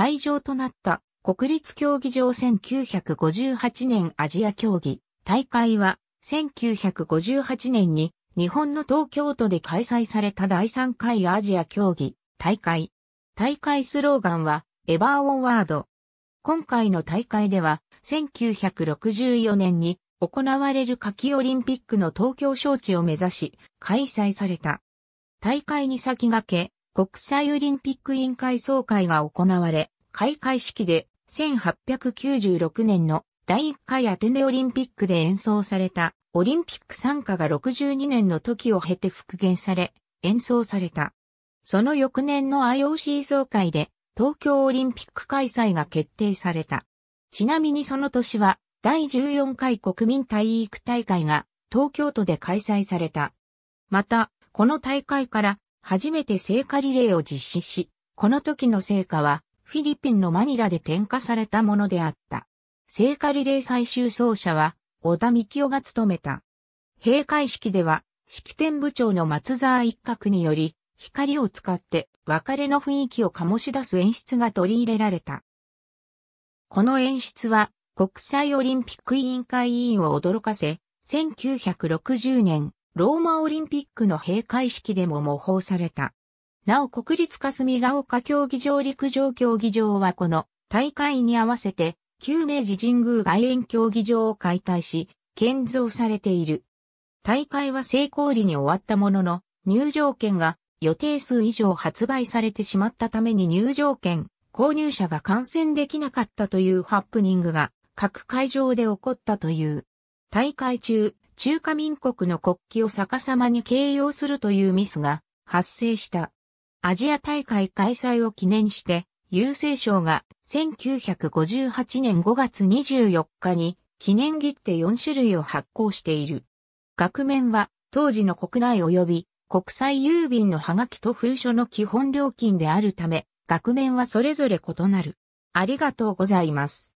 会場となった国立競技場1958年アジア競技大会は1958年に日本の東京都で開催された第3回アジア競技大会。大会スローガンはエバーオンワード。今回の大会では1964年に行われる夏季オリンピックの東京招致を目指し開催された。大会に先駆け、国際オリンピック委員会総会が行われ、開会式で1896年の第1回アテネオリンピックで演奏されたオリンピック参加が62年の時を経て復元され、演奏された。その翌年の IOC 総会で東京オリンピック開催が決定された。ちなみにその年は第14回国民体育大会が東京都で開催された。また、この大会から初めて聖火リレーを実施し、この時の聖火はフィリピンのマニラで点火されたものであった。聖火リレー最終走者は小田幹夫が務めた。閉会式では式典部長の松沢一角により、光を使って別れの雰囲気を醸し出す演出が取り入れられた。この演出は国際オリンピック委員会委員を驚かせ、1960年ローマオリンピックの閉会式でも模倣された。なお国立霞ヶ丘競技場陸上競技場はこの大会に合わせて旧明治神宮外苑競技場を解体し、建造されている。大会は成功裏に終わったものの、入場券が予定数以上発売されてしまったために入場券、購入者が感染できなかったというハプニングが各会場で起こったという。大会中、中華民国の国旗を逆さまに形容するというミスが発生した。アジア大会開催を記念して、郵政省が1958年5月24日に記念切手4種類を発行している。額面は当時の国内及び国際郵便のハガキと封書の基本料金であるため、額面はそれぞれ異なる。ありがとうございます。